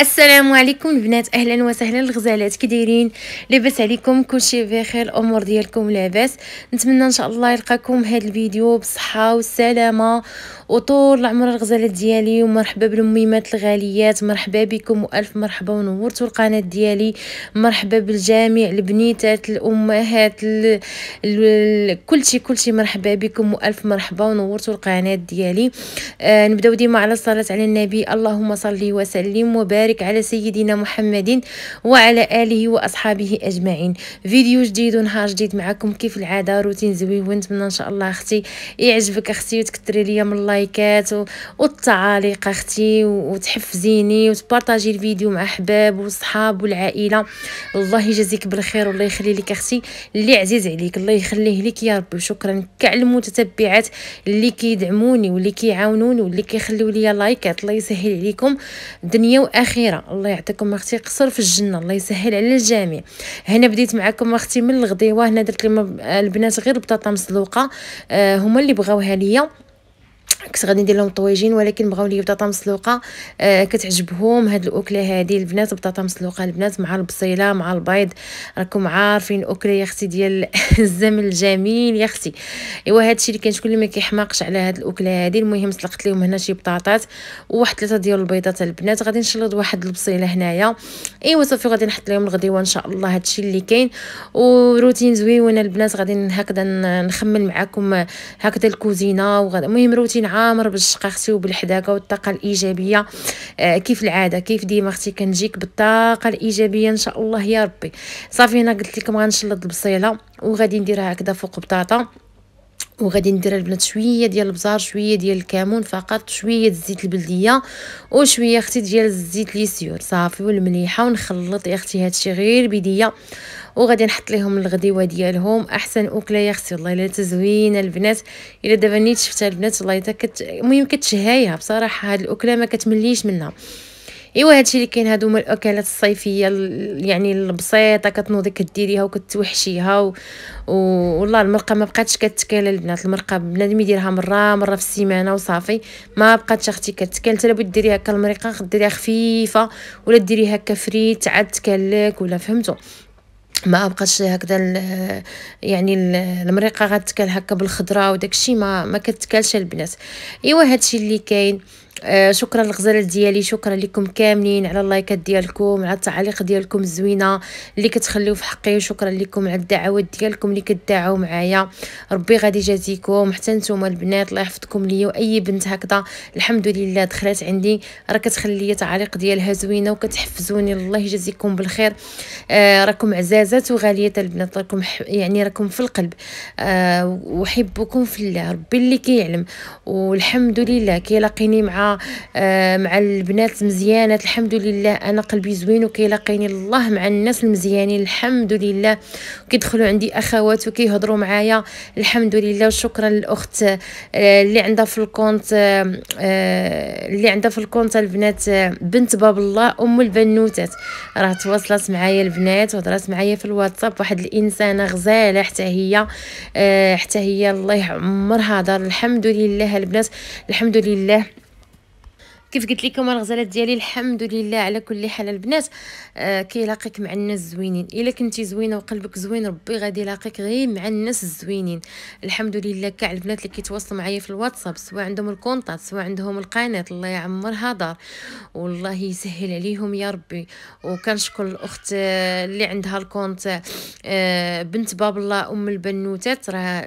السلام عليكم البنات اهلا وسهلا الغزالات كي دايرين لاباس عليكم كلشي بخير الامور ديالكم لاباس نتمنى ان شاء الله يلقاكم هذا الفيديو بصحه وسلامه وطول العمر الغزالات ديالي ومرحبا بالميمات الغاليات مرحبا بكم والف مرحبا ونورتوا القناه ديالي مرحبا بالجميع البنيتات الامهات ال... ال... كلشي كلشي مرحبا بكم والف مرحبا ونورتوا القناه ديالي آه نبداو ديما على الصلاه على النبي اللهم صلي وسلم وبارك وبارك على سيدنا محمد وعلى آله وأصحابه أجمعين فيديو جديد ونهار جديد معكم كيف العادة روتين زوين ونتمنى إن شاء الله أختي يعجبك أختي وتكثري ليا من اللايكات والتعاليق أختي وتحفزيني وتبارطاجي الفيديو مع أحباب وصحاب والعائلة الله يجازيك بالخير والله يخلي لك أختي اللي عزيز عليك الله يخليه لك يا ربي وشكرا كاع المتتبعات اللي كيدعموني واللي كيعاونوني واللي كيخليو ليا لايكات الله يسهل عليكم دنيا واخره خيره الله يعطيكم اختي قصر في الجنه الله يسهل على الجميع هنا بديت معكم اختي من الغديوه هنا درت لهم البنات غير بطاطا مسلوقه آه هما اللي بغاوها ليا كنت غادي ندير لهم طويجين ولكن بغاو لي بطاطا مسلوقه آه كتعجبهم هاد الاكله هادي البنات بطاطا مسلوقه البنات مع البصيله مع البيض راكم عارفين اكله يا اختي ديال الزمن الجميل يا اختي ايوا هادشي اللي كان شكون اللي ما كيحماقش على هاد الاكله هادي المهم سلقت لهم هنا شي بطاطات وواحد ثلاثه ديال البيضات البنات غادي نشلط واحد البصيله هنايا ايوا صافي غادي نحط لهم الغديوه ان شاء الله هادشي اللي كاين وروتين زوين البنات غادي هكذا نخمل معكم هكذا الكوزينه المهم روتين كنبين عامر بالشقه اختي وبالحداقه والطاقه الايجابيه آه، كيف العاده كيف ديما اختي كنجيك بالطاقه الايجابيه ان شاء الله يا ربي صافي أنا قلت لكم غنشلط البصيله وغادي نديرها هكذا فوق بطاطا وغادي ندير البنات شويه ديال البزار شويه ديال الكمون فقط شويه الزيت البلديه وشويه اختي ديال الزيت ليسيور صافي والمليحه ونخلط يا اختي هادشي غير بيديه وغادي نحط لهم الغديوه ديالهم احسن اكله يا اختي والله الا تزوينه البنات الا دابا نيت شفتها البنات والله حتى كت... المهم كتشهيها بصراحه هاد الاكله ما كتمليش منها ايوا هادشي اللي كاين هادو هما الاكلات الصيفيه يعني البسيطه كتنوضي كديريها وكتوحشيها و... و... والله المرقه ما بقاتش كتكال البنات المرقه بنادم يديرها مره مره في السيمانه وصافي ما بقاتش اختي كتكال حتى لابد ديري هكا المريقه ديريها خفيفه ولا ديري هكا فريت عاد تكالك ولا فهمتوا ما ابقاش هكذا يعني المريقه غتكال هكا بالخضره وداكشي ما ما كتكالش البنات ايوا هادشي اللي كاين آه، شكرا الغزالات ديالي شكرا لكم كاملين على اللايكات ديالكم على التعاليق ديالكم الزوينه اللي كتخليو في حقي شكرا لكم على الدعوات ديالكم اللي كدعوا معايا ربي غادي يجازيكم حتى نتوما البنات الله يحفظكم ليا واي بنت هكذا الحمد لله دخلت عندي راه كتخلي تعاليق ديالها زوينه وكتحفزوني الله يجازيكم بالخير آه راكم عزازات وغاليات البنات راكم يعني راكم في القلب آه وحبكم في الله ربي اللي كيعلم والحمد لله كيلاقيني مع مع آه، مع البنات مزيانات الحمد لله انا قلبي زوين وكيلاقيني الله مع الناس المزيانين الحمد لله كيدخلوا عندي اخوات وكيهضروا معايا الحمد لله وشكرا للاخت آه، اللي عندها في الكونت آه، اللي عندها في الكونت البنات بنت باب الله ام البنوتات راه تواصلت معايا البنات وهضرات معايا في الواتساب واحد الانسانه غزاله حتى هي حتى هي الله يعمرها دار الحمد لله البنات الحمد لله كيف قلت لكم الغزالات ديالي الحمد لله على كل حال البنات آه كيلاقيك مع الناس زوينين الا كنتي زوينه وقلبك زوين ربي غادي يلاقيك غير مع الناس الزوينين الحمد لله كاع البنات اللي كيتواصلوا معايا في الواتساب سواء عندهم الكونتات سواء عندهم القناه الله يعمرها دار والله يسهل عليهم يا ربي وكنشكر الاخت آه، اللي عندها الكونت آه بنت باب الله ام البنوتات راه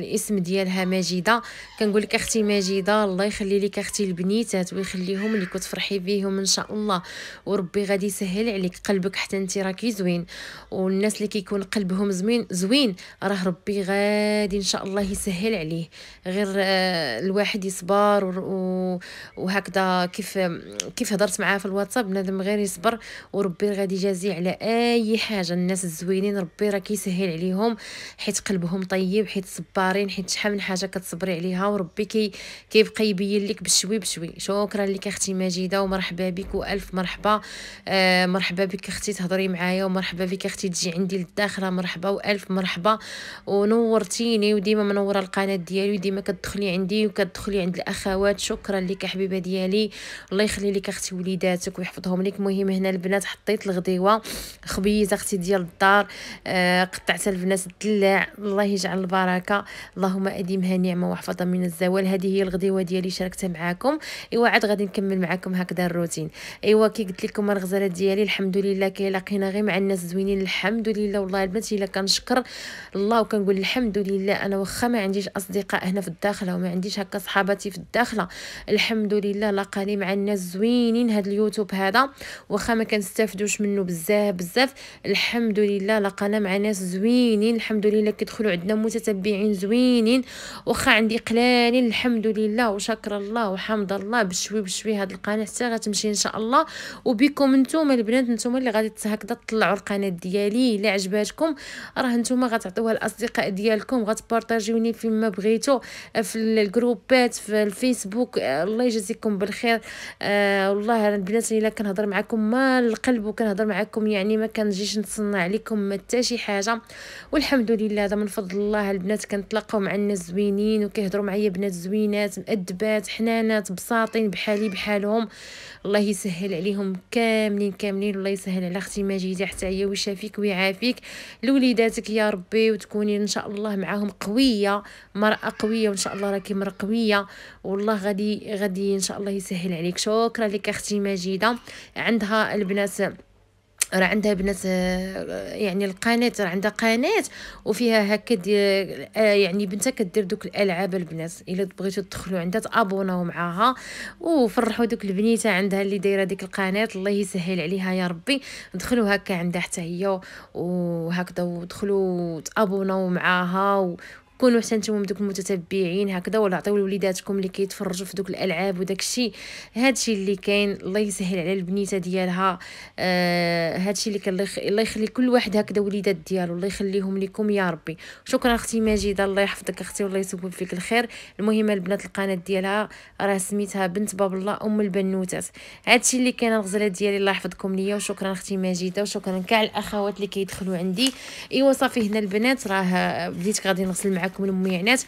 الاسم ديالها ماجده كنقول لك اختي ماجده الله يخلي لك اختي البنيتات ويخلي ليهم اللي كتفرحي بيهم ان شاء الله وربي غادي يسهل عليك قلبك حتى انت راكي زوين والناس اللي كيكون قلبهم زوين زوين راه ربي غادي ان شاء الله يسهل عليه غير آه، الواحد يصبر وهكذا كيف كيف هضرت معاه في الواتساب بنادم غير يصبر وربي غادي يجازي على اي حاجه الناس الزوينين ربي راه كيسهل عليهم حيت قلبهم طيب حيت صبارين حيت شحال من حاجه كتصبري عليها وربي كي كيبقى يبين لك بشوي بشوي شكرا لك اختي مجيده ومرحبا بك والف مرحبا آه، مرحبا بك اختي تهضري معايا ومرحبا بك اختي تجي عندي للداخله مرحبا والف مرحبا ونورتيني وديما منوره القناه ديالي وديما كتدخلي عندي وكتدخلي عند الاخوات شكرا لك حبيبه ديالي الله يخلي لك اختي وليداتك ويحفظهم لك مهم هنا البنات حطيت الغديوه خبيزه اختي ديال الدار آه، قطعت البنات الدلاع الله يجعل البركه اللهم اديمها نعمه واحفظها من الزوال هذه هي الغديوه ديالي شاركتها معاكم ايوا عاد غادي غادي نكمل معكم هكذا الروتين ايوا كي قلت لكم الغزاله ديالي الحمد لله كيلاقينا غير مع الناس زوينين الحمد لله والله البنات الا كنشكر الله وكنقول الحمد لله انا واخا ما عنديش اصدقاء هنا في الداخله وما عنديش هكا صحاباتي في الداخله الحمد لله لاقاني مع الناس زوينين هذا اليوتيوب هذا واخا ما كنستافدوش منه بزاف بزاف الحمد لله لاقانا مع ناس زوينين الحمد لله كيدخلوا عندنا متتبعين زوينين واخا عندي قلالين الحمد لله وشكر الله وحمد الله بشوي بشوي شويه هاد القناه حتى غتمشي ان شاء الله وبكم نتوما البنات نتوما اللي غادي هكذا تطلعوا القناه ديالي الا عجباتكم راه نتوما غتعطيوها الاصدقاء ديالكم غتبارطاجيوني فيما بغيتو في الجروبات في الفيسبوك آه، الله يجازيكم بالخير آه والله البنات الا كنهضر معكم مال القلب وكنهضر معكم يعني ما كنجيش نتصنع عليكم حتى شي حاجه والحمد لله هذا من فضل الله البنات كنتلاقاو مع الناس زوينين وكيهضروا معايا بنات زوينات مؤدبات حنانات بساطين بحالي اللي بحالهم الله يسهل عليهم كاملين كاملين الله يسهل على اختي مجيده حتى هي ويشافيك ويعافيك لوليداتك يا ربي وتكوني ان شاء الله معاهم قويه مراه قويه وان شاء الله راكي مراه قويه والله غادي غادي ان شاء الله يسهل عليك شكرا لك اختي مجيده عندها البنات راه عندها بنات آه، يعني القناه راه عندها قناه وفيها هكا آه، يعني بنتها كدير دوك الالعاب البنات الا بغيتو تدخلوا عندها تابوناو معاها وفرحوا دوك البنيته عندها اللي دايره ديك القناه الله يسهل عليها يا ربي دخلوا هكا عندها حتى هي وهكذا ودخلوا تابوناو معاها كونوا حتى نتوما دوك المتتبعين هكذا ولا عطيو لوليداتكم اللي كيتفرجوا في دوك الالعاب وداكشي هادشي اللي كاين الله يسهل على البنيته ديالها آه هادشي اللي كان الله يخلي كل واحد هكذا وليدات ديالو الله يخليهم لكم يا ربي شكرا اختي ماجده الله يحفظك اختي والله يسبب فيك الخير المهم البنات القناه ديالها راه سميتها بنت باب الله ام البنوتات هادشي اللي كان الغزله ديالي الله يحفظكم ليا وشكرا اختي ماجده وشكرا كاع الاخوات اللي كيدخلوا عندي ايوا صافي هنا البنات راه بديت غادي نغسل معكم معكم المميعنات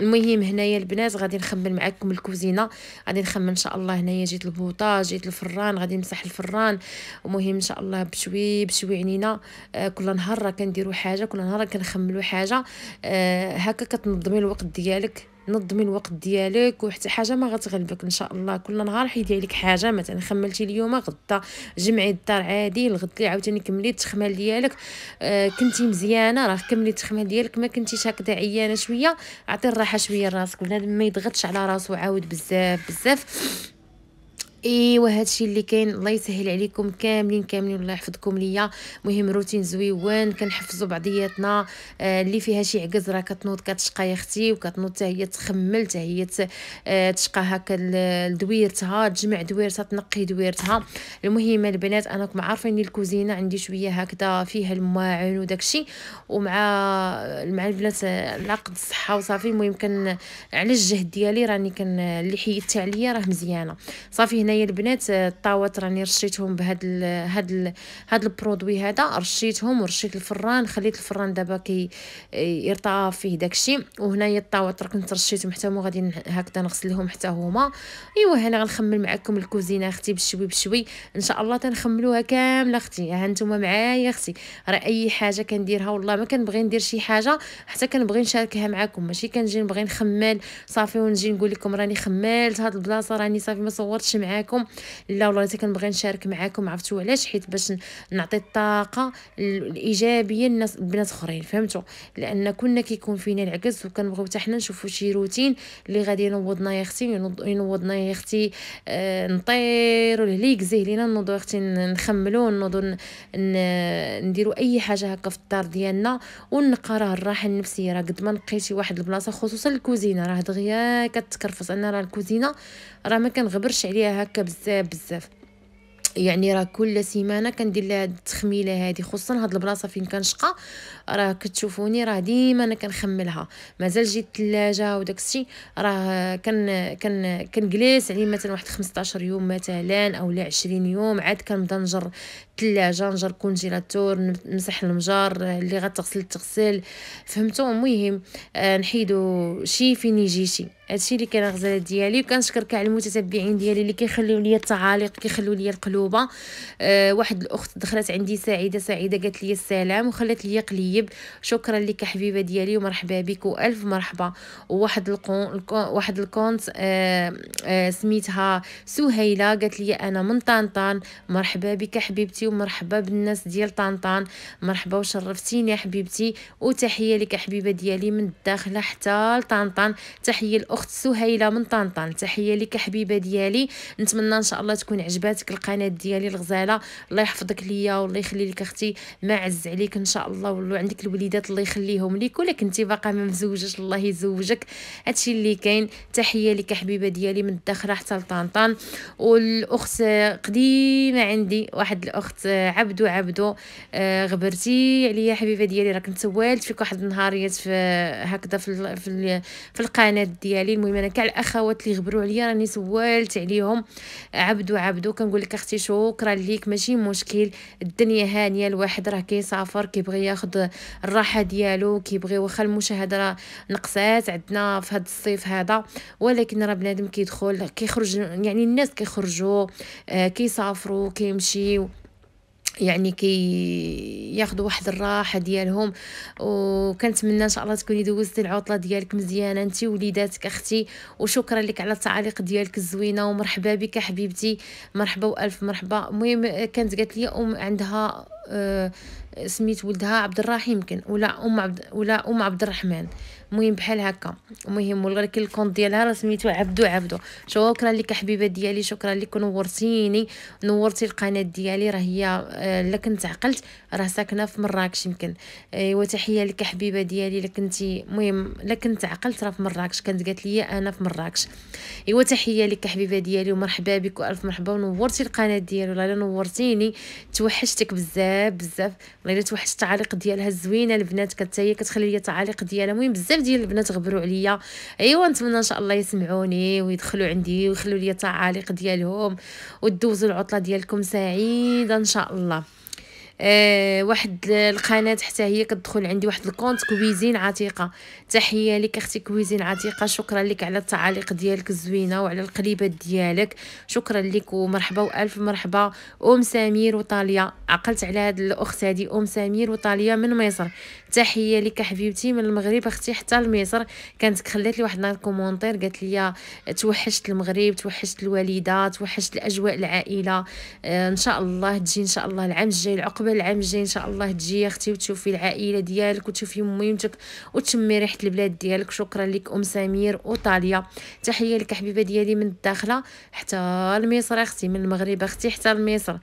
المهم هنايا البنات غادي نخمن معكم الكوزينه غادي نخمن ان شاء الله هنايا جيت البوطه جيت الفران غادي نمسح الفران المهم ان شاء الله بشوي بشوي عينينا آه كل نهار راه كنديروا حاجه كل نهار كنخملوا حاجه آه هكا كتنظمي الوقت ديالك نظمي الوقت ديالك وحتى حاجه ما غتغلبك ان شاء الله كل نهار حيدي عليك حاجه مثلا خملتي اليوم غدا جمعي الدار عادي الغد عاوتاني كملي التخمال ديالك آه كنتي مزيانه راه كملي التخمال ديالك ما كنتيش هكذا عيانه شويه عطي الراحه شويه لراسك بنادم ما يضغطش على راسو عاود بزاف بزاف ايوا هادشي اللي كاين الله يسهل عليكم كاملين كاملين الله يحفظكم ليا مهم روتين زويون كنحفزوا بعضياتنا آه اللي فيها شي عكز راه كتنوض كتشقى يا اختي وكتنوض حتى هي تخمل حتى هي آه تشقى هكا لدويرتها تجمع دويرتها تنقي دويرتها المهم البنات اناكم عارفين الكوزينه عندي شويه هكذا فيها المواعن وداكشي ومع مع البنات آه، العقد الصحه وصافي المهم كان على الجهد ديالي راني كان اللي حيدت عليا راه مزيانه صافي هنايا البنات آه، الطاوات راني رشيتهم بهاد الـ هاد الـ هاد البرودوي هذا رشيتهم ورشيت الفران خليت الفران دابا كي آه، يرطى فيه داكشي وهنايا الطاوات راه كنت رشيتهم حتى هما غادي هكذا نغسلهم حتى هما ايوا هنا غنخمل معكم الكوزينه اختي بشوي بشوي ان شاء الله تنخملوها كامله اختي ها نتوما معايا اختي راه اي حاجه كنديرها والله ما كنبغي ندير شي حاجه حتى كنبغي نشاركها معكم ماشي كنجي نبغي نخمل صافي ونجي نقول لكم راني خملت هاد البلاصه راني صافي ما صورتش معاكم معاكم لا والله كنبغي نشارك معاكم عرفتوا علاش حيت باش نعطي الطاقه الايجابيه للناس بنات اخرين فهمتوا لان كنا كيكون فينا العكس وكنبغيو حتى حنا نشوفوا شي روتين اللي غادي ينوضنا يا اختي ينوضنا يا اختي آه، نطير نطيروا اللي يكزيه لينا نوضوا اختي نخملوا نوضوا نديروا اي حاجه هكا في الدار ديالنا ونقراه الراحه النفسيه راه قد ما نقيتي واحد البلاصه خصوصا الكوزينه راه دغيا كتكرفص انا راه الكوزينه راه ما كنغبرش عليها هكا بزاف بزاف يعني راه كل سيمانه كندير لها التخميله هذه خصوصا هاد البلاصه فين كنشقى راه كتشوفوني راه ديما انا كنخملها مازال جيت الثلاجه وداك الشيء راه كن كن كنجلس عليه مثلا واحد 15 يوم مثلا اولا 20 يوم عاد كنبدا نجر الثلاجه نجر الكونجيلاتور نمسح المجار اللي غتغسل تغسل فهمتوا المهم آه، نحيدو شي فين يجي شي هادشي اللي كان غزال ديالي وكنشكر كاع المتتبعين ديالي اللي كيخليو لي التعاليق كيخليو لي القلوبه أه واحد الاخت دخلت عندي سعيده سعيده قالت لي السلام وخلت لي قليب شكرا لك حبيبه ديالي ومرحبا بك والف مرحبا وواحد الكون واحد الكونت أه أه سميتها سهيله قالت لي انا من طنطان مرحبا بك حبيبتي ومرحبا بالناس ديال طنطان مرحبا وشرفتيني حبيبتي وتحيه لك حبيبه ديالي من الداخله حتى لطنطان تحيه الاخت سهيله من طنطان تحيه لك حبيبه ديالي نتمنى ان شاء الله تكون عجباتك القناه ديالي الغزاله الله يحفظك ليا والله يخلي لك اختي ما عز عليك ان شاء الله ولو عندك الوليدات الله يخليهم ليك ولك كنتي باقا ما مزوجش الله يزوجك هادشي اللي كاين تحيه لك حبيبه ديالي من الداخله حتى لطنطان والاخت قديمه عندي واحد الاخت الوقت آه، عبدو عبدو آه، غبرتي عليا حبيبه ديالي راك نتوالت فيك واحد النهاريات في هكذا في في, في القناه ديالي المهم انا كاع الاخوات اللي غبروا عليا راني سولت عليهم عبدو عبدو كنقول لك اختي شكرا ليك ماشي مشكل الدنيا هانيه الواحد راه كيسافر كيبغي ياخد الراحه ديالو كيبغي واخا المشاهده راه نقصات عندنا في هذا الصيف هذا ولكن راه بنادم كيدخل كيخرج يعني الناس كيخرجوا آه، كيسافروا كيمشيو يعني كي ياخذوا واحد الراحه ديالهم وكنتمنى ان شاء الله تكوني دوزتي العطله ديالك مزيانه انت وليداتك اختي وشكرا لك على التعاليق ديالك الزوينه ومرحبا بك حبيبتي مرحبا والف مرحبا المهم كانت قالت لي ام عندها آه، سميت ولدها عبد الرحيم يمكن ولا ام عبد ولا ام عبد الرحمن المهم بحال هكا المهم والغرك الكونت ديالها راه سميتو عبدو عبدو شكرا لك حبيبه ديالي شكرا لك نورتيني نورتي القناه ديالي راه هي آه، الا كنت عقلت راه ساكنه في مراكش يمكن ايوا تحيه لك حبيبه ديالي الا كنتي المهم الا كنت عقلت راه في مراكش كانت قالت لي انا في مراكش ايوا تحيه لك حبيبه ديالي ومرحبا بك والف مرحبا ونورتي القناه ديالي والله نورتيني توحشتك بزاف بزاف والله توحشت التعاليق ديالها الزوينه البنات كانت هي كتخلي لي التعاليق ديالها المهم بزاف بزاف ديال البنات غبروا عليا ايوا نتمنى ان شاء الله يسمعوني ويدخلوا عندي ويخلوا لي التعاليق ديالهم وتدوزوا العطله ديالكم سعيده ان شاء الله آه، واحد القناه حتى هي كتدخل عندي واحد الكونت كويزين عتيقه تحيه لك اختي كويزين عتيقه شكرا لك على التعاليق ديالك الزوينه وعلى القليبات ديالك شكرا لك ومرحبا والف مرحبا ام سمير وطاليا عقلت على هاد الاخت هادي ام سمير وطاليا من مصر تحيه لك حبيبتي من المغرب اختي حتى لمصر كانت خلات لي واحد النهار كومونتير قالت لي توحشت المغرب توحشت الوالده توحشت الاجواء العائله آه، ان شاء الله تجي ان شاء الله العام الجاي العقبه عقبال العام الجاي ان شاء الله تجي يا اختي وتشوفي العائله ديالك وتشوفي ميمتك وتشمي ريحه البلاد ديالك شكرا لك ام سمير وطاليا تحيه لك حبيبه ديالي من الداخله حتى لمصر اختي من المغرب اختي حتى لمصر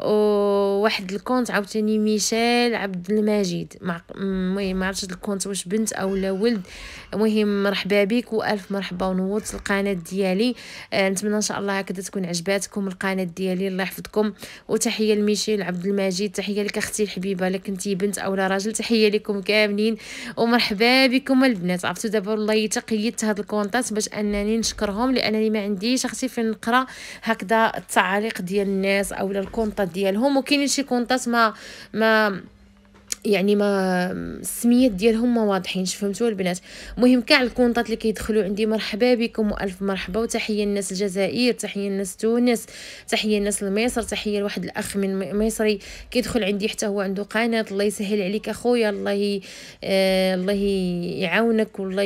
وواحد الكونت عاوتاني ميشيل عبد المجيد المهم ما عرفتش الكونت واش بنت او لا ولد المهم مرحبا بك والف مرحبا ونورت القناه ديالي آه، نتمنى ان شاء الله هكذا تكون عجباتكم القناه ديالي الله يحفظكم وتحيه لميشيل عبد المجيد تحيه تحيه لك اختي الحبيبه لا كنتي بنت او لا راجل تحيه لكم كاملين ومرحبا بكم البنات عرفتوا دابا والله تقيدت هاد الكونتات باش انني نشكرهم لانني ما عنديش اختي فين نقرا هكذا التعاليق ديال الناس او الكونطات ديالهم وكاينين شي كونطات ما ما يعني ما السميات ديالهم ما واضحين فهمتوا البنات مهم كاع الكونطات اللي كيدخلوا عندي مرحبا بكم والف مرحبا وتحيه للناس الجزائر تحيه للناس تونس تحيه للناس لمصر تحيه لواحد الاخ من مصري كيدخل عندي حتى هو عنده قناه الله يسهل عليك اخويا الله ي... آه الله يعاونك والله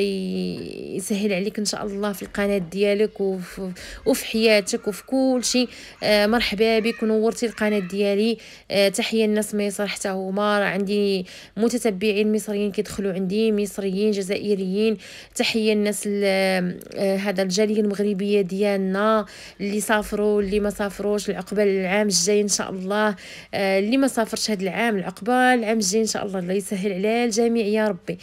يسهل عليك ان شاء الله في القناه ديالك وفي, وفي حياتك وفي كل شيء آه مرحبا بك نورتي القناه ديالي آه تحيه للناس مصر حتى هما عندي عندي متتبعين مصريين كيدخلوا عندي مصريين جزائريين تحيه الناس آه، هذا الجاليه المغربيه ديالنا اللي سافروا اللي ما سافروش العقبه العام الجاي ان شاء الله آه، اللي ما سافرش هذا العام العقبه العام الجاي ان شاء الله الله يسهل على الجميع يا ربي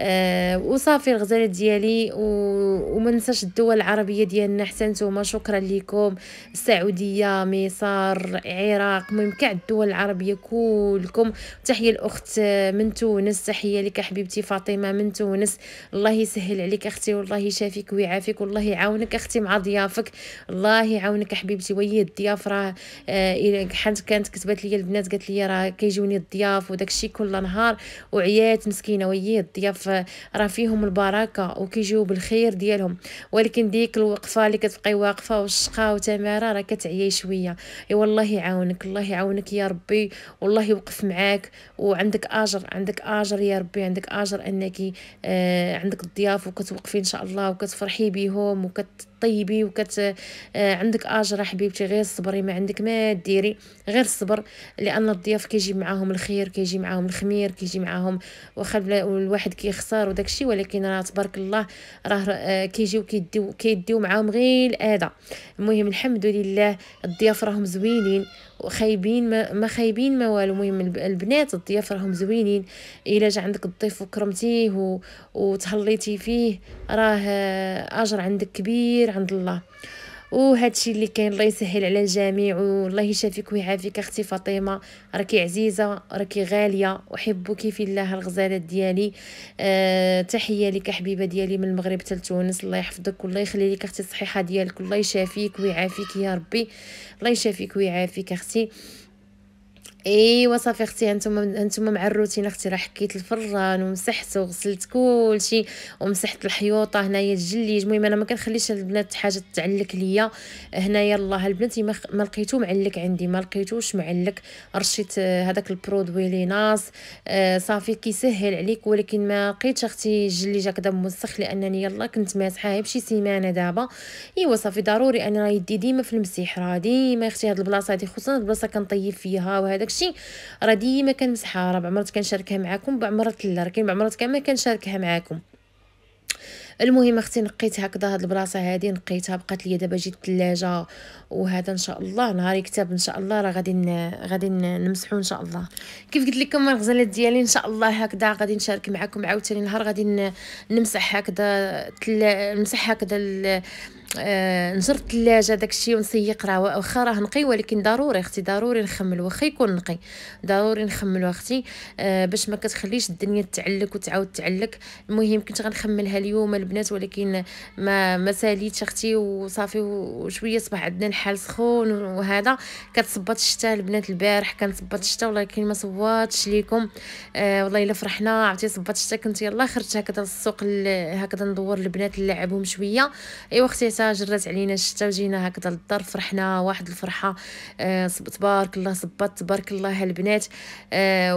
آه، وصافي الغزاله ديالي وما ننساش الدول العربيه ديالنا حتى نتوما شكرا لكم السعوديه مصر العراق المهم كاع الدول العربيه كلكم تحيه الاخرى اخت من تونس تحيه لك حبيبتي فاطمه من تونس الله يسهل عليك اختي والله يشافيك ويعافيك والله يعاونك اختي مع ضيافك الله يعاونك حبيبتي وهي الضياف راه آه، حنت كانت كتبات لي البنات قالت لي راه كيجوني الضياف وداك الشيء كل نهار وعيات مسكينه وهي الضياف آه، راه فيهم البركه وكيجيو بالخير ديالهم ولكن ديك الوقفه اللي كتبقاي واقفه والشقه وتماره راه كتعيي شويه اي والله يعاونك الله يعاونك يا ربي والله يوقف معاك وعن عندك اجر عندك اجر يا ربي عندك اجر انك آه، عندك الضياف وكتوقفي ان شاء الله وكتفرحي بيهم وكت كطيبي وكت آه، عندك اجر حبيبتي غير صبري ما عندك ما ديري غير الصبر لان الضياف كيجي معاهم الخير كيجي معاهم الخمير كيجي معاهم واخا الواحد كيخسر وداك الشيء ولكن راه تبارك الله راه آه، كيجيو كيديو كيديو معاهم غير الاذى المهم الحمد لله الضياف راهم زوينين وخايبين ما, ما خايبين ما والو المهم البنات الضياف راهم زوينين الا جا عندك الضيف وكرمتيه وتهليتي فيه راه آه، اجر عندك كبير كبير عند الله وهادشي اللي كاين الله يسهل على الجميع والله يشافيك ويعافيك اختي فاطمه راكي عزيزه راكي غاليه احبك في الله الغزالات ديالي أه تحيه لك حبيبه ديالي من المغرب حتى لتونس الله يحفظك والله يخلي لك اختي الصحيحه ديالك الله يشافيك ويعافيك يا ربي الله يشافيك ويعافيك اختي ايوا صافي اختي انتم انتم الروتين اختي راه حكيت الفران ومسحت وغسلت كلشي ومسحت الحيوطه هنايا الجليج المهم انا ما كنخليش البنات حاجه تعلك ليا هنايا الله البنات ما لقيتو معلك عندي ما لقيتوش معلك رشيت آه، هذاك البرودوي لي ناس آه، صافي كيسهل عليك ولكن ما لقيتش اختي الجليج هكذا موسخ لانني يلا كنت ماسحاه بشي سيمانه دابا ايوا صافي ضروري انا يدي ديما في المسيح راه ديما اختي هاد البلاصه هادي خصوصا البلاصه كنطيب فيها وهذاك داكشي راه ديما كنمسحها راه بعمرت كنشاركها معاكم بعمرت لا راه كاين بعمرت كامل كنشاركها معاكم المهم اختي نقيت هكذا هاد البلاصه هادي نقيتها بقات لي دابا جيت الثلاجه وهذا ان شاء الله نهار كتاب ان شاء الله راه غادي غادي نمسحو ان شاء الله كيف قلت لكم الغزالات ديالي ان شاء الله هكذا غادي نشارك معكم عاوتاني نهار غادي نمسح هكذا نمسح هكذا آه نجر الثلاجه داكشي ونسيق راه واخا راه نقي ولكن ضروري اختي ضروري نخمل واخا يكون نقي ضروري نخمل اختي آه باش ما كتخليش الدنيا تعلق وتعاود تعلق المهم كنت غنخملها اليوم البنات ولكن ما ما ساليتش اختي وصافي وشويه صبح عندنا الحال سخون وهذا كتصبط الشتاء البنات البارح كان صبط الشتاء ولكن ما صباتش ليكم آه والله الا فرحنا عرفتي صبط الشتاء كنت يلاه خرجت هكذا للسوق هكذا ندور البنات نلعبهم شويه ايوا اختي الشتاء جرات علينا الشتاء وجينا هكذا للدار فرحنا واحد الفرحه آه تبارك الله صبات تبارك الله البنات آه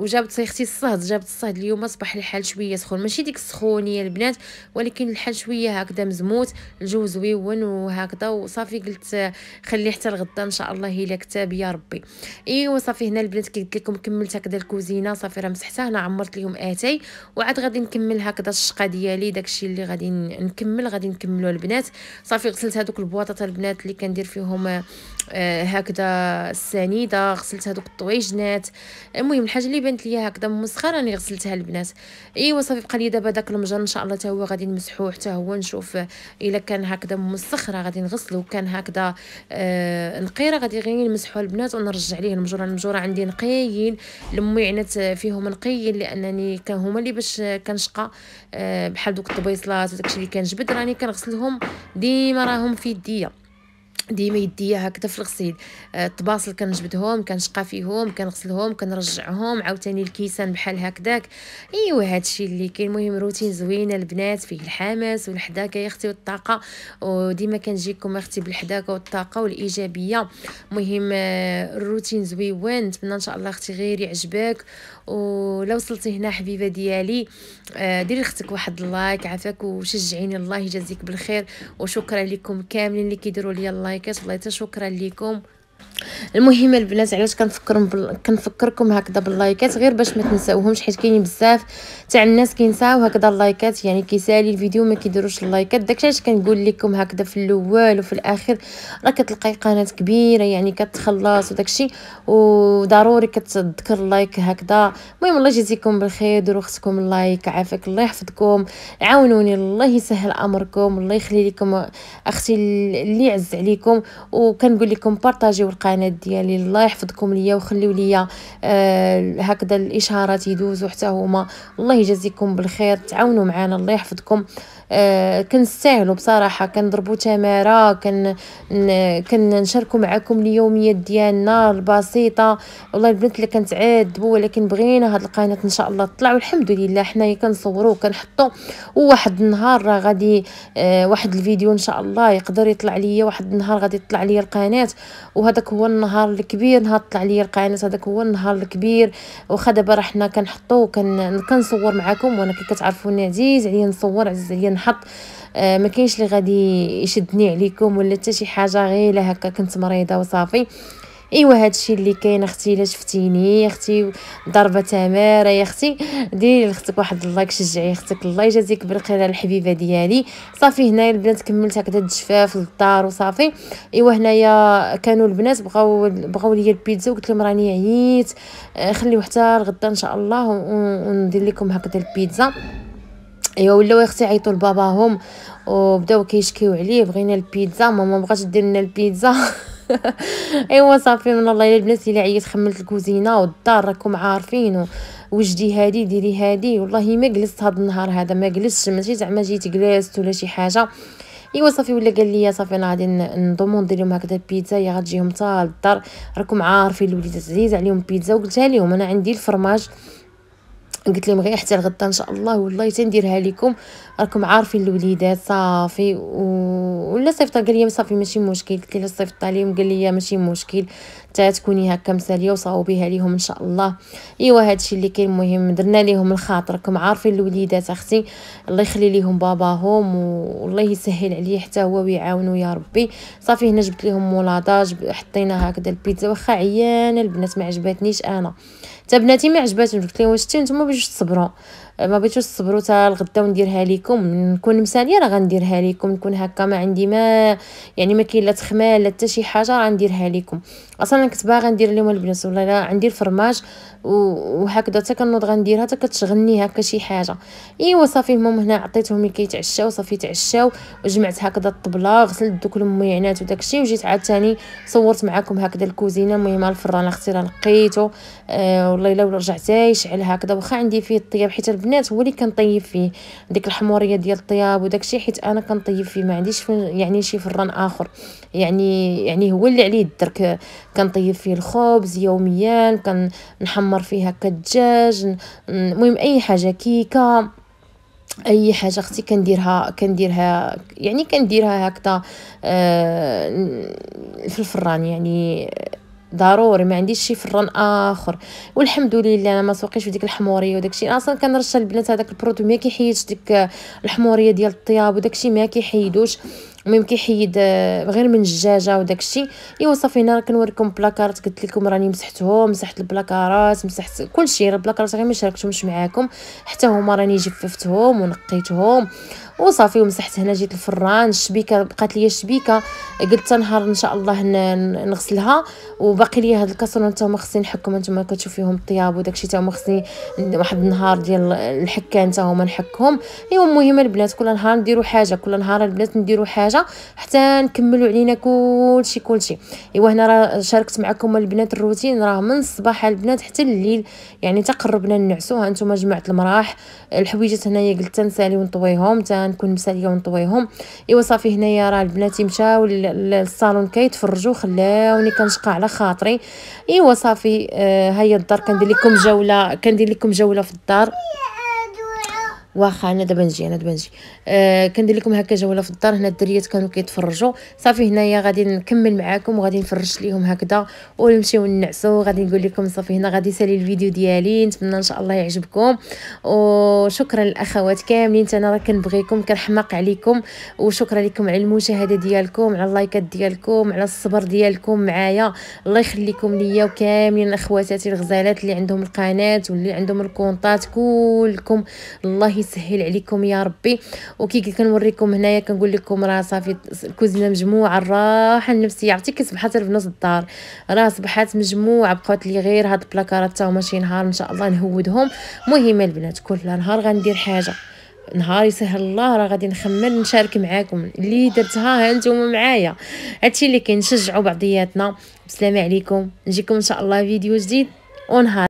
وجابت اختي الصهد جابت الصهد اليوم اصبح الحال شويه سخون ماشي ديك السخونيه البنات ولكن الحال شويه هكذا مزموت الجو زويون وهكذا وصافي قلت آه، خلي حتى الغدا ان شاء الله الا كتاب يا ربي ايوا صافي هنا البنات كي قلت لكم كملت هكذا الكوزينه صافي راه مسحتها هنا عمرت لهم اتاي وعاد غادي نكمل هكذا الشقه ديالي داكشي اللي غادي نكمل غادي نكمل كملوا البنات صافي غسلت هذوك البواطات البنات اللي كندير فيهم آه، هكذا السنيده غسلت هذوك الطويجنات المهم الحاجه اللي بانت ليا هكذا مسخره راني غسلتها البنات ايوا صافي بقى لي دابا داك المجر ان شاء الله حتى هو غادي نمسحوه حتى هو نشوف آه، الا كان هكذا مسخره غادي نغسلو كان هكذا آه نقيره غادي غير نمسحو البنات ونرجع ليه المجوره المجوره عندي نقيين المعينات فيهم نقيين لانني كان هما اللي باش كنشقى آه، بحال دوك الطبيصلات وداكشي اللي كنجبد راني كان غسلهم ديما راهم في يديا ديما يديا هكذا في الغسيل آه، الطباصل كنجبدهم كنشقى فيهم كنغسلهم كنرجعهم عاوتاني الكيسان بحال هكذاك ايوا هادشي اللي كاين المهم روتين زوينه البنات فيه الحماس والحداكه يا اختي والطاقه وديما كنجيكم اختي بالحداكه والطاقه والايجابيه المهم آه، الروتين زويون نتمنى ان شاء الله اختي غير يعجبك ولو وصلتي هنا حبيبه ديالي آه، ديري اختك واحد اللايك عافاك وشجعيني الله يجازيك بالخير وشكرا لكم كاملين اللي كيديروا لي اللايك لايكات والله شكرا لكم المهم البنات علاش كنفكر بل... كنفكركم هكذا باللايكات غير باش ما تنساوهمش حيت كاينين بزاف تاع الناس كينساو هكذا اللايكات يعني كيسالي الفيديو ما كيديروش اللايكات داكشي علاش كنقول لكم هكذا في الاول وفي الاخر راه كتلقاي قناه كبيره يعني كتخلص وداكشي وضروري كتذكر اللايك هكذا المهم الله يجزيكم بالخير ديروا خصكم اللايك عافاك الله يحفظكم عاونوني الله يسهل امركم الله يخلي لكم اختي اللي عز عليكم وكنقول لكم بارطاجيو ديالي والقناه ديالي الله يحفظكم ليا وخليو ليا آه هكذا الاشارات يدوزوا حتى هما الله يجازيكم بالخير تعاونوا معنا الله يحفظكم آه، كنستاهلوا بصراحه كنضربوا تماره كن كنشاركوا معكم اليوميات ديالنا البسيطه والله البنات اللي كنتعذبوا ولكن بغينا هاد القناه ان شاء الله تطلع والحمد لله حنايا كنصوروا وكنحطوا وواحد النهار راه غادي آه، واحد الفيديو ان شاء الله يقدر يطلع ليا واحد النهار غادي تطلع ليا القناه وهذاك هو النهار الكبير نهار طلع ليا القناه هذاك هو النهار الكبير واخا دابا راه حنا كنحطوا كنصور معكم وانا كي كتعرفوني عزيز عليا نصور عزيز عليا الحق آه، ما كاينش اللي غادي يشدني عليكم ولا حتى شي حاجه غير هكا كنت مريضه وصافي ايوا هادشي اللي كاين اختي الا شفتيني اختي ضربه تماره يا اختي ديري لختك واحد اللايك شجعي اختك الله يجازيك بالخير الحبيبه ديالي صافي هنايا البنات كملت هكذا الجفاف للدار وصافي ايوا هنايا كانوا البنات بغاو بغاو ليا البيتزا وقلت لهم راني عييت آه، خليو حتى الغدا ان شاء الله وندير لكم هكذا البيتزا ايوا ولاو اختي عيطوا لباباهم وبداو كيشكيو عليه بغينا البيتزا ماما بغات دير لنا البيتزا ايوا صافي من الله الا البنات الا عييت خملت الكوزينه والدار راكم عارفين وجدي هادي ديري هادي والله ما جلست هاد النهار هذا ما جلستش ماشي زعما جيت جلست ولا شي حاجه ايوا صافي ولا قال لي صافي انا غادي نضمون ندير لهم هكذا بيتزا هي غتجيهم حتى للدار راكم عارفين الوليدات عزيز عليهم بيتزا وقلتها لهم انا عندي الفرماج قلت لهم غير حتى لغدا ان شاء الله والله تنديرها لكم راكم عارفين الوليدات صافي و... ولا صيفطا قال لي صافي ماشي مشكل قلت له صيفطا عليهم قال لي ماشي مشكل حتى تكوني هكا مساليه وصاوبيها ليهم ان شاء الله ايوا هادشي اللي كاين مهم درنا ليهم الخاطر راكم عارفين الوليدات اختي الله يخلي ليهم باباهم والله يسهل عليه حتى هو ويعاونو يا ربي صافي هنا جبت ليهم مولاداج جب... حطينا هكذا البيتزا واخا عيانه البنات ما عجبتنيش انا حتى بناتي ما عجباتهمش قلت لهم شتي نتوما باش تصبروا ما بغيتوش تصبروا حتى الغدا ونديرها لكم نكون مسانيه راه غنديرها لكم نكون هكا ما عندي ما يعني ما كاين لا تخمال لا حتى شي حاجه غنديرها لكم اصلا كنت باغا ندير اليوم البنات والله عندي الفرماج وهكذا حتى كنوض غنديرها حتى كتشغلني هكا شي حاجه ايوا صافي هما هنا عطيتهم اللي كيتعشاو صافي تعشاو وجمعت هكذا الطبله غسلت دوك الميعنات وداكشي وجيت عاوتاني صورت معكم هكذا الكوزينه المهم الفران اختي راه لقيته آه والله الا رجعت يشعل هكذا واخا عندي فيه الطياب حيت البنات هو اللي كنطيب فيه ديك الحموريه ديال الطياب وداكشي حيت انا كنطيب فيه ما عنديش يعني شي فران اخر يعني يعني هو اللي عليه الدرك كنطيب فيه الخبز يوميا كنحمر نعمر فيها كدجاج المهم اي حاجه كيكه اي حاجه اختي كنديرها كنديرها يعني كنديرها هكذا آه في الفران يعني ضروري ما عنديش شي فران اخر والحمد لله انا ما سوقيش في ديك الحموريه وداك الشيء اصلا كنرشى البنات هذاك البرودوي ما كيحيدش ديك الحموريه ديال الطياب وداك الشيء ما كيحيدوش المهم كيحيد آه، غير من الجاجه وداك الشيء ايوا صافي هنا كنوريكم بلاكارات قلت لكم راني مسحتهم مسحت البلاكارات مسحت كلشي البلاكارات غير ما شاركتهمش معاكم حتى هما راني جففتهم ونقيتهم وصافي ومسحت هنا جيت الفران الشبيكه بقات لي الشبيكه قلت نهار ان شاء الله نغسلها وباقي لي هاد الكاسرون حتى هما خصني نحكهم انتما فيهم الطياب وداكشي حتى هما خصني واحد النهار ديال الحكان حتى هما نحكهم ايوا المهم البنات كل نهار نديرو حاجه كل نهار البنات نديرو حاجه حتى نكملوا علينا كلشي كلشي ايوا هنا راه شاركت معكم البنات الروتين راه من الصباح البنات حتى الليل يعني تقربنا نعسوها انتما جمعت المراح الحويجات هنايا قلت تنسالي ونطويهم تن غنكون مساليه ونطويهم ايوا صافي هنايا راه البنات مشاو للصالون كيتفرجوا خلاوني كنشقى على خاطري ايوا صافي آه هيا الدار كندير لكم جوله كندير لكم جوله في الدار واخا انا دابا نجي انا دابا نجي آه كندير لكم هكا جوله في الدار هنا الدريات كانوا كيتفرجوا صافي هنايا غادي نكمل معاكم وغادي نفرش ليهم هكذا ونمشيو نعسوا غادي نقول لكم صافي هنا غادي سالي الفيديو ديالي نتمنى ان شاء الله يعجبكم وشكرا الاخوات كاملين انا راه كنبغيكم كنحماق عليكم وشكرا لكم على المشاهده ديالكم على اللايكات ديالكم على الصبر ديالكم معايا الله يخليكم ليا وكاملين اخواتاتي الغزالات اللي عندهم القناه واللي عندهم الكونطات كلكم الله تسهل عليكم يا ربي وكي كنوريكم هنايا كنقول لكم راه صافي الكوزينه مجموعه الراحه النفسيه عرفتي كي صبحات في نص الدار راه صبحات مجموعه بقات لي غير هاد البلاكارات تا هما شي نهار ان شاء الله نهودهم مهم البنات كل نهار غندير حاجه نهار يسهل الله راه غادي نخمل نشارك معاكم اللي درتها ها نتوما معايا هادشي اللي كنشجعوا بعضياتنا بسلامه عليكم نجيكم ان شاء الله فيديو جديد ونهار